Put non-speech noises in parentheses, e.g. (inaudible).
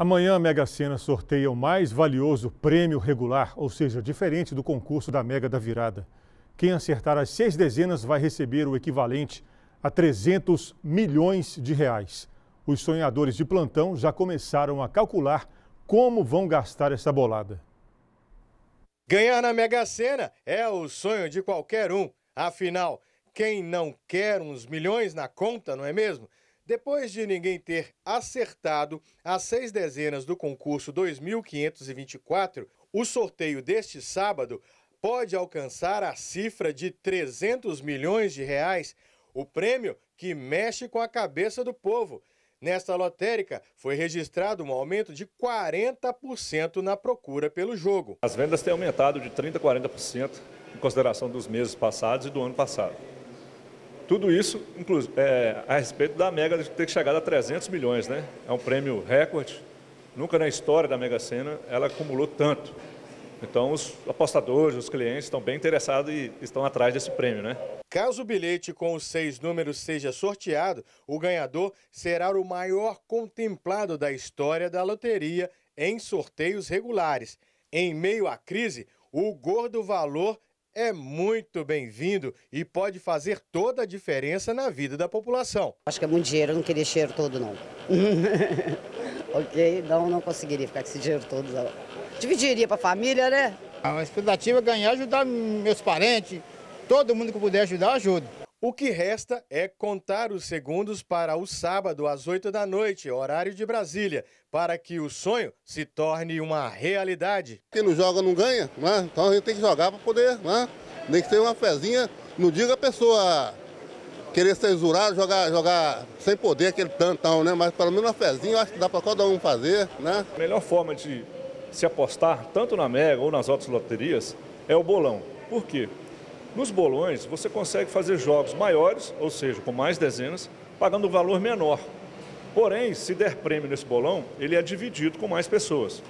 Amanhã a Mega Sena sorteia o mais valioso prêmio regular, ou seja, diferente do concurso da Mega da Virada. Quem acertar as seis dezenas vai receber o equivalente a 300 milhões de reais. Os sonhadores de plantão já começaram a calcular como vão gastar essa bolada. Ganhar na Mega Sena é o sonho de qualquer um. Afinal, quem não quer uns milhões na conta, não é mesmo? Depois de ninguém ter acertado as seis dezenas do concurso 2524, o sorteio deste sábado pode alcançar a cifra de 300 milhões de reais, o prêmio que mexe com a cabeça do povo. Nesta lotérica, foi registrado um aumento de 40% na procura pelo jogo. As vendas têm aumentado de 30% a 40% em consideração dos meses passados e do ano passado. Tudo isso é, a respeito da Mega ter chegado a 300 milhões, né? É um prêmio recorde. Nunca na história da Mega Sena ela acumulou tanto. Então, os apostadores, os clientes estão bem interessados e estão atrás desse prêmio, né? Caso o bilhete com os seis números seja sorteado, o ganhador será o maior contemplado da história da loteria em sorteios regulares. Em meio à crise, o gordo valor é muito bem-vindo e pode fazer toda a diferença na vida da população. Acho que é muito dinheiro, eu não queria esse dinheiro todo, não. (laughs) ok? Não, não conseguiria ficar com esse dinheiro todo, não. Dividiria para a família, né? A expectativa é ganhar, ajudar meus parentes, todo mundo que puder ajudar, ajuda. O que resta é contar os segundos para o sábado às 8 da noite, horário de Brasília, para que o sonho se torne uma realidade. Quem não joga não ganha, né? então a gente tem que jogar para poder, né? nem que ter uma fezinha. Não diga a pessoa querer ser exurado, jogar, jogar sem poder aquele tantão, né? mas pelo menos uma fezinha eu acho que dá para cada um fazer. Né? A melhor forma de se apostar, tanto na Mega ou nas outras loterias, é o bolão. Por quê? Nos bolões, você consegue fazer jogos maiores, ou seja, com mais dezenas, pagando um valor menor. Porém, se der prêmio nesse bolão, ele é dividido com mais pessoas.